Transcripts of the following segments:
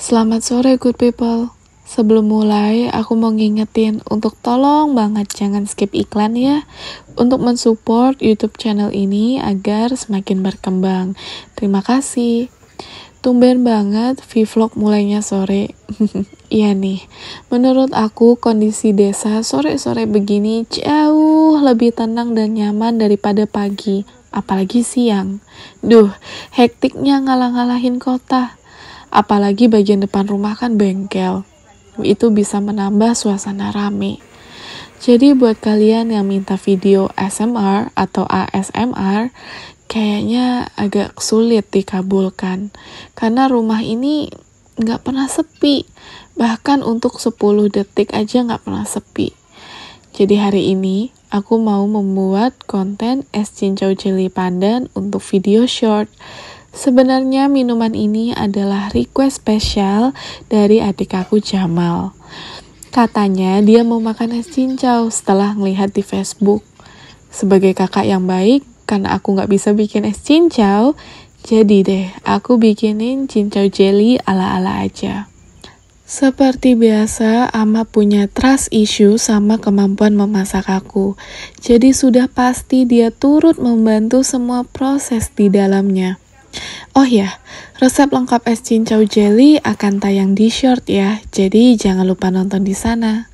Selamat sore good people. Sebelum mulai, aku mau ngingetin untuk tolong banget jangan skip iklan ya untuk mensupport YouTube channel ini agar semakin berkembang. Terima kasih. Tumben banget vlog mulainya sore. iya nih, menurut aku kondisi desa sore-sore begini jauh lebih tenang dan nyaman daripada pagi, apalagi siang. Duh, hektiknya ngalah-ngalahin kota Apalagi bagian depan rumah kan bengkel. Itu bisa menambah suasana rame. Jadi buat kalian yang minta video SMR atau ASMR, kayaknya agak sulit dikabulkan. Karena rumah ini nggak pernah sepi. Bahkan untuk 10 detik aja nggak pernah sepi. Jadi hari ini aku mau membuat konten es cincau jelly pandan untuk video short Sebenarnya minuman ini adalah request spesial dari adik aku Jamal. Katanya dia mau makan es cincau setelah melihat di Facebook. Sebagai kakak yang baik, karena aku nggak bisa bikin es cincau, jadi deh aku bikinin cincau jelly ala-ala aja. Seperti biasa, Ama punya trust issue sama kemampuan memasak aku. Jadi sudah pasti dia turut membantu semua proses di dalamnya. Oh ya, resep lengkap es cincau jelly akan tayang di short ya, jadi jangan lupa nonton di sana.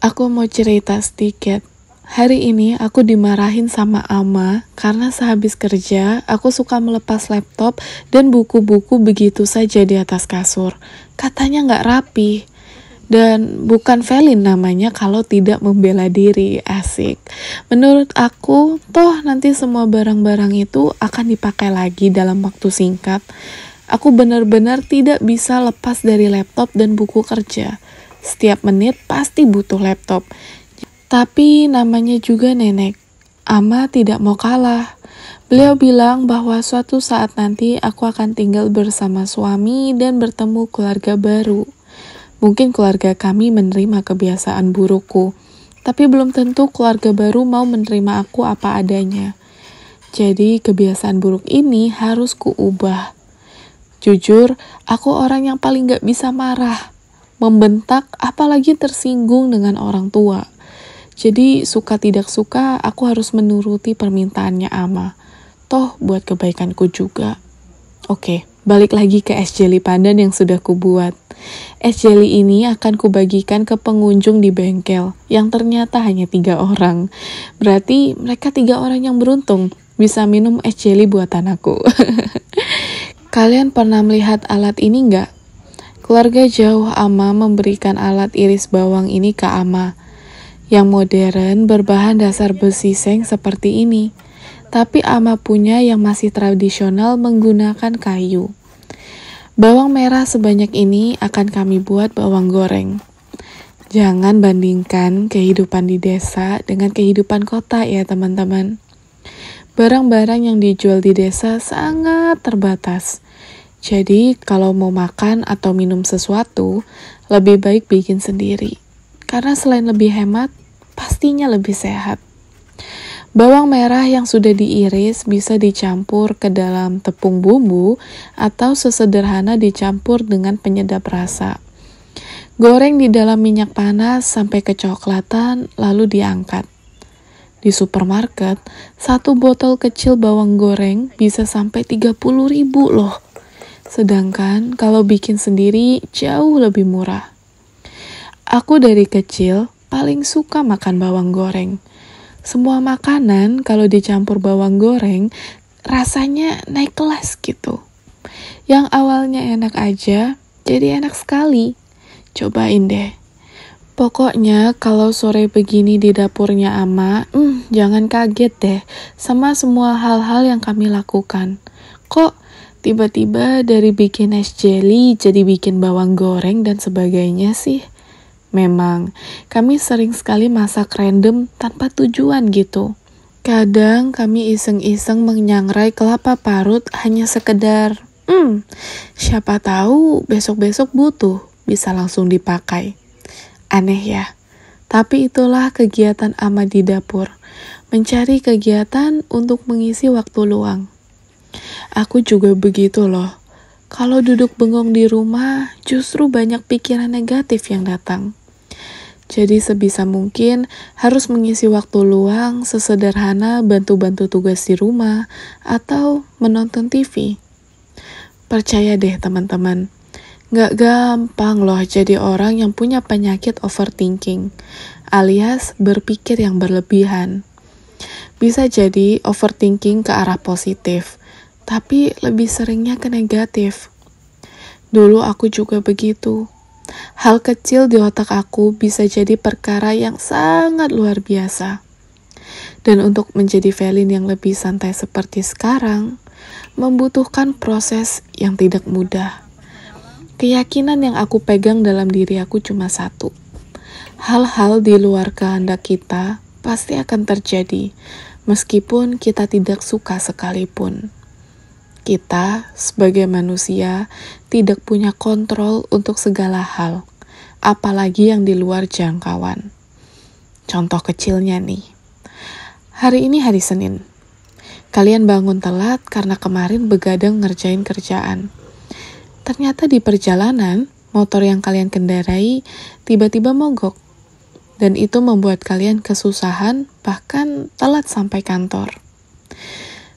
Aku mau cerita sedikit. Hari ini aku dimarahin sama Ama karena sehabis kerja aku suka melepas laptop dan buku-buku begitu saja di atas kasur. Katanya nggak rapi dan bukan felin namanya kalau tidak membela diri asik menurut aku toh nanti semua barang-barang itu akan dipakai lagi dalam waktu singkat aku benar-benar tidak bisa lepas dari laptop dan buku kerja setiap menit pasti butuh laptop tapi namanya juga nenek Ama tidak mau kalah. Beliau bilang bahwa suatu saat nanti aku akan tinggal bersama suami dan bertemu keluarga baru. Mungkin keluarga kami menerima kebiasaan burukku, tapi belum tentu keluarga baru mau menerima aku apa adanya. Jadi, kebiasaan buruk ini harus kuubah. Jujur, aku orang yang paling gak bisa marah, membentak, apalagi tersinggung dengan orang tua. Jadi, suka tidak suka, aku harus menuruti permintaannya Ama. Toh, buat kebaikanku juga. Oke, balik lagi ke es jelly pandan yang sudah kubuat. Es jelly ini akan kubagikan ke pengunjung di bengkel yang ternyata hanya tiga orang. Berarti mereka tiga orang yang beruntung bisa minum es jelly buatan aku. Kalian pernah melihat alat ini nggak? Keluarga jauh Ama memberikan alat iris bawang ini ke Ama, yang modern berbahan dasar besi seng seperti ini. Tapi Ama punya yang masih tradisional menggunakan kayu. Bawang merah sebanyak ini akan kami buat bawang goreng. Jangan bandingkan kehidupan di desa dengan kehidupan kota ya teman-teman. Barang-barang yang dijual di desa sangat terbatas. Jadi kalau mau makan atau minum sesuatu, lebih baik bikin sendiri. Karena selain lebih hemat, pastinya lebih sehat. Bawang merah yang sudah diiris bisa dicampur ke dalam tepung bumbu atau sesederhana dicampur dengan penyedap rasa. Goreng di dalam minyak panas sampai kecoklatan lalu diangkat. Di supermarket, satu botol kecil bawang goreng bisa sampai 30 ribu loh. Sedangkan kalau bikin sendiri jauh lebih murah. Aku dari kecil paling suka makan bawang goreng semua makanan kalau dicampur bawang goreng rasanya naik kelas gitu. Yang awalnya enak aja, jadi enak sekali. Cobain deh. Pokoknya kalau sore begini di dapurnya Ama, hmm, jangan kaget deh sama semua hal-hal yang kami lakukan. Kok tiba-tiba dari bikin es jelly jadi bikin bawang goreng dan sebagainya sih? Memang, kami sering sekali masak random tanpa tujuan gitu. Kadang kami iseng-iseng menyangrai kelapa parut hanya sekedar, hmm, siapa tahu besok-besok butuh, bisa langsung dipakai. Aneh ya, tapi itulah kegiatan Ama di dapur, mencari kegiatan untuk mengisi waktu luang. Aku juga begitu loh. Kalau duduk bengong di rumah, justru banyak pikiran negatif yang datang. Jadi sebisa mungkin harus mengisi waktu luang sesederhana bantu-bantu tugas di rumah atau menonton TV. Percaya deh teman-teman, gak gampang loh jadi orang yang punya penyakit overthinking alias berpikir yang berlebihan. Bisa jadi overthinking ke arah positif, tapi lebih seringnya ke negatif. Dulu aku juga begitu hal kecil di otak aku bisa jadi perkara yang sangat luar biasa. Dan untuk menjadi Felin yang lebih santai seperti sekarang, membutuhkan proses yang tidak mudah. Keyakinan yang aku pegang dalam diri aku cuma satu. Hal-hal di luar kehendak kita pasti akan terjadi, meskipun kita tidak suka sekalipun. Kita, sebagai manusia, tidak punya kontrol untuk segala hal, apalagi yang di luar jangkauan. Contoh kecilnya nih, hari ini hari Senin. Kalian bangun telat karena kemarin begadang ngerjain kerjaan. Ternyata di perjalanan, motor yang kalian kendarai tiba-tiba mogok, dan itu membuat kalian kesusahan, bahkan telat sampai kantor.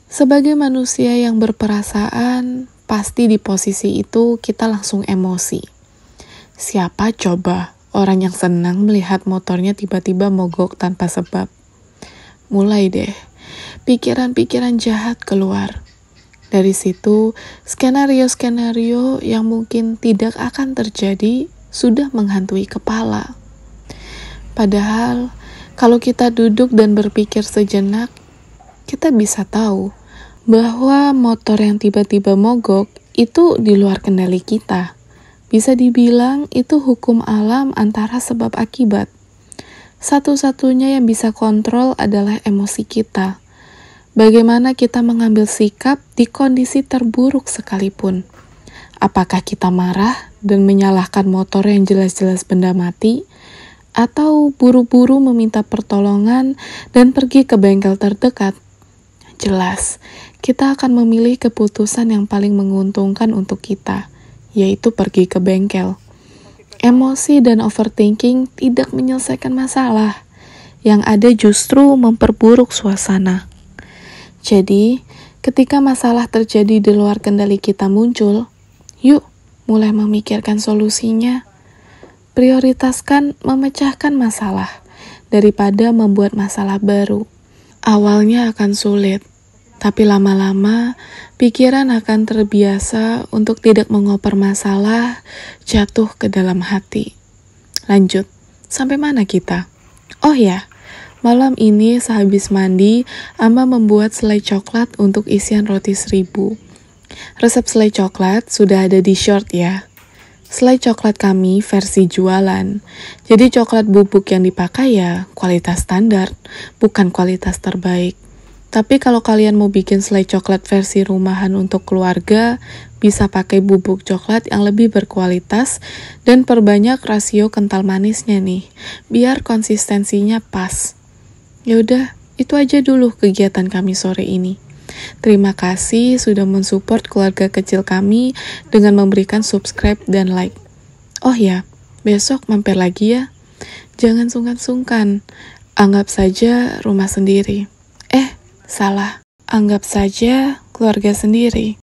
Sebagai manusia yang berperasaan, pasti di posisi itu kita langsung emosi. Siapa coba orang yang senang melihat motornya tiba-tiba mogok tanpa sebab? Mulai deh, pikiran-pikiran jahat keluar. Dari situ, skenario-skenario yang mungkin tidak akan terjadi sudah menghantui kepala. Padahal, kalau kita duduk dan berpikir sejenak, kita bisa tahu bahwa motor yang tiba-tiba mogok itu di luar kendali kita. Bisa dibilang itu hukum alam antara sebab akibat. Satu-satunya yang bisa kontrol adalah emosi kita. Bagaimana kita mengambil sikap di kondisi terburuk sekalipun. Apakah kita marah dan menyalahkan motor yang jelas-jelas benda mati, atau buru-buru meminta pertolongan dan pergi ke bengkel terdekat? jelas kita akan memilih keputusan yang paling menguntungkan untuk kita, yaitu pergi ke bengkel. Emosi dan overthinking tidak menyelesaikan masalah, yang ada justru memperburuk suasana. Jadi, ketika masalah terjadi di luar kendali kita muncul, yuk mulai memikirkan solusinya. Prioritaskan memecahkan masalah daripada membuat masalah baru. Awalnya akan sulit, tapi lama-lama pikiran akan terbiasa untuk tidak mengoper masalah jatuh ke dalam hati. Lanjut, sampai mana kita? Oh ya, malam ini sehabis mandi, Ama membuat selai coklat untuk isian roti seribu. Resep selai coklat sudah ada di short ya. Selai coklat kami versi jualan. Jadi coklat bubuk yang dipakai ya kualitas standar, bukan kualitas terbaik. Tapi kalau kalian mau bikin selai coklat versi rumahan untuk keluarga, bisa pakai bubuk coklat yang lebih berkualitas dan perbanyak rasio kental manisnya nih, biar konsistensinya pas. Yaudah, itu aja dulu kegiatan kami sore ini. Terima kasih sudah mensupport keluarga kecil kami dengan memberikan subscribe dan like. Oh ya, besok mampir lagi ya. Jangan sungkan-sungkan. Anggap saja rumah sendiri. Eh, salah. Anggap saja keluarga sendiri.